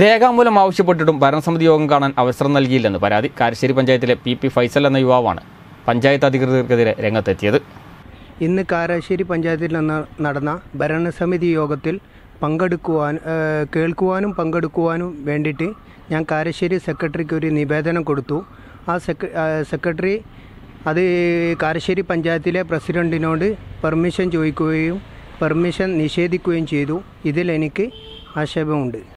രേഖാമൂലം ആവശ്യപ്പെട്ടിട്ടും ഭരണസമിതി യോഗം കാണാൻ അവസരം നൽകിയില്ലെന്ന് പരാതി കാരശ്ശേരി പഞ്ചായത്തിലെ പി പി ഫൈസൽ എന്ന യുവാവാണ് പഞ്ചായത്ത് അധികൃതർക്കെതിരെ രംഗത്തെത്തിയത് ഇന്ന് കാരശ്ശേരി പഞ്ചായത്തിൽ നടന്ന ഭരണസമിതി യോഗത്തിൽ പങ്കെടുക്കുവാൻ കേൾക്കുവാനും പങ്കെടുക്കുവാനും വേണ്ടിയിട്ട് ഞാൻ കാരശ്ശേരി സെക്രട്ടറിക്ക് ഒരു നിവേദനം കൊടുത്തു ആ സെക്രട്ടറി അത് കാരശ്ശേരി പഞ്ചായത്തിലെ പ്രസിഡൻറ്റിനോട് പെർമിഷൻ ചോദിക്കുകയും പെർമിഷൻ നിഷേധിക്കുകയും ചെയ്തു ഇതിലെനിക്ക് ആക്ഷേപമുണ്ട്